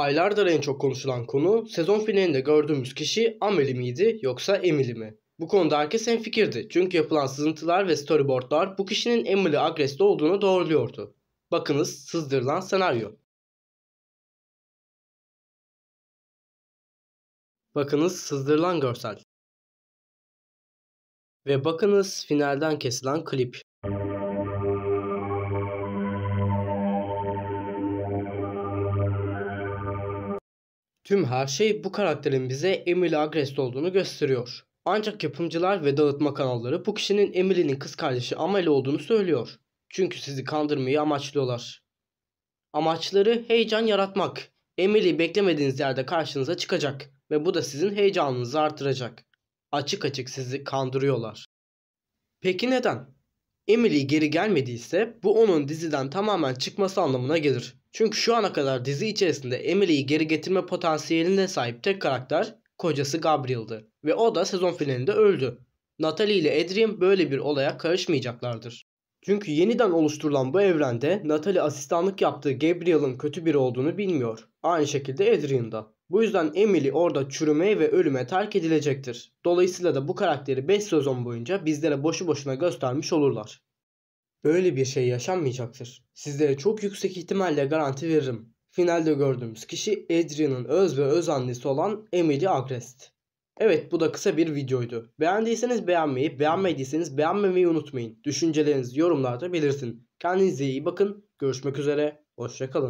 Aylardır en çok konuşulan konu sezon finalinde gördüğümüz kişi Ameli miydi yoksa Emily mi? Bu konuda herkes en fikirdi çünkü yapılan sızıntılar ve storyboardlar bu kişinin Emily Agres'te olduğunu doğruluyordu. Bakınız sızdırılan senaryo. Bakınız sızdırılan görsel. Ve bakınız finalden kesilen klip. Tüm her şey bu karakterin bize Emily Agrest olduğunu gösteriyor. Ancak yapımcılar ve dağıtma kanalları bu kişinin Emily'nin kız kardeşi Amel olduğunu söylüyor. Çünkü sizi kandırmayı amaçlıyorlar. Amaçları heyecan yaratmak. Emily beklemediğiniz yerde karşınıza çıkacak ve bu da sizin heyecanınızı artıracak. Açık açık sizi kandırıyorlar. Peki neden? Emily geri gelmediyse bu onun diziden tamamen çıkması anlamına gelir. Çünkü şu ana kadar dizi içerisinde Emily'yi geri getirme potansiyeline sahip tek karakter kocası Gabriel'dı ve o da sezon finalinde öldü. Natalie ile Adrian böyle bir olaya karışmayacaklardır. Çünkü yeniden oluşturulan bu evrende Natalie asistanlık yaptığı Gabriel'ın kötü biri olduğunu bilmiyor. Aynı şekilde Adrian da. Bu yüzden Emily orada çürümeye ve ölüme terk edilecektir. Dolayısıyla da bu karakteri 5 sezon boyunca bizlere boşu boşuna göstermiş olurlar. Böyle bir şey yaşanmayacaktır. Sizlere çok yüksek ihtimalle garanti veririm. Finalde gördüğümüz kişi Adrian'ın öz ve öz annesi olan Emily Agrest. Evet bu da kısa bir videoydu. Beğendiyseniz beğenmeyi, beğenmediyseniz beğenmemeyi unutmayın. Düşüncelerinizi yorumlarda belirtin. Kendinize iyi bakın. Görüşmek üzere. Hoşçakalın.